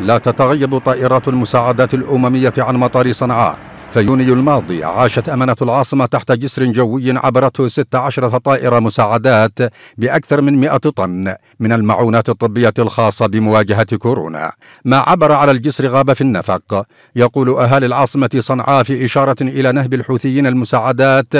لا تتغيب طائرات المساعدات الأممية عن مطار صنعاء في يونيو الماضي عاشت أمانة العاصمة تحت جسر جوي عبرته 16 طائرة مساعدات بأكثر من 100 طن من المعونات الطبية الخاصة بمواجهة كورونا ما عبر على الجسر غاب في النفق يقول أهالي العاصمة صنعاء في إشارة إلى نهب الحوثيين المساعدات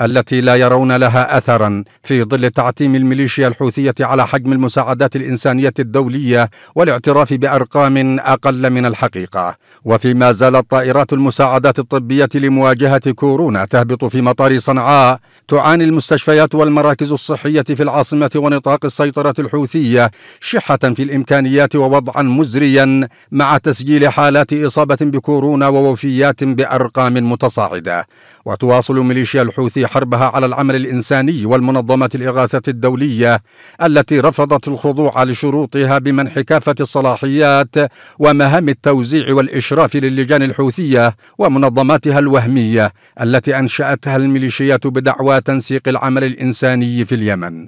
التي لا يرون لها أثرا في ظل تعتيم الميليشيا الحوثية على حجم المساعدات الإنسانية الدولية والاعتراف بأرقام أقل من الحقيقة وفيما زالت طائرات المساعدات الطبية الطبية لمواجهة كورونا تهبط في مطار صنعاء تعاني المستشفيات والمراكز الصحية في العاصمة ونطاق السيطرة الحوثية شحة في الإمكانيات ووضعا مزريا مع تسجيل حالات إصابة بكورونا ووفيات بأرقام متصاعدة وتواصل ميليشيا الحوثي حربها على العمل الإنساني والمنظمة الإغاثة الدولية التي رفضت الخضوع لشروطها بمنح كافة الصلاحيات ومهام التوزيع والإشراف للجان الحوثية ومنظمة منظماتها الوهميه التي انشاتها الميليشيات بدعوى تنسيق العمل الانساني في اليمن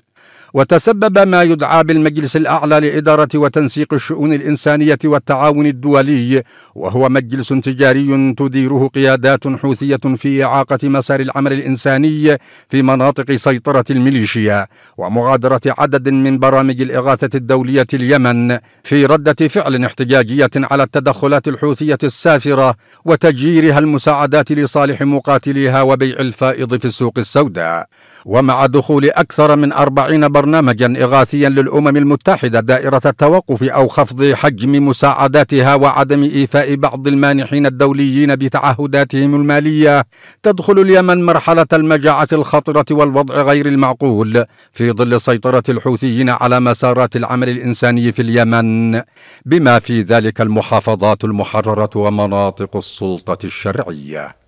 وتسبب ما يدعى بالمجلس الأعلى لإدارة وتنسيق الشؤون الإنسانية والتعاون الدولي وهو مجلس تجاري تديره قيادات حوثية في إعاقة مسار العمل الإنساني في مناطق سيطرة الميليشيا ومغادرة عدد من برامج الإغاثة الدولية اليمن في ردة فعل احتجاجية على التدخلات الحوثية السافرة وتجييرها المساعدات لصالح مقاتليها وبيع الفائض في السوق السوداء ومع دخول أكثر من أربعين برنامجا إغاثيا للأمم المتحدة دائرة التوقف أو خفض حجم مساعداتها وعدم إيفاء بعض المانحين الدوليين بتعهداتهم المالية تدخل اليمن مرحلة المجاعة الخطرة والوضع غير المعقول في ظل سيطرة الحوثيين على مسارات العمل الإنساني في اليمن بما في ذلك المحافظات المحررة ومناطق السلطة الشرعية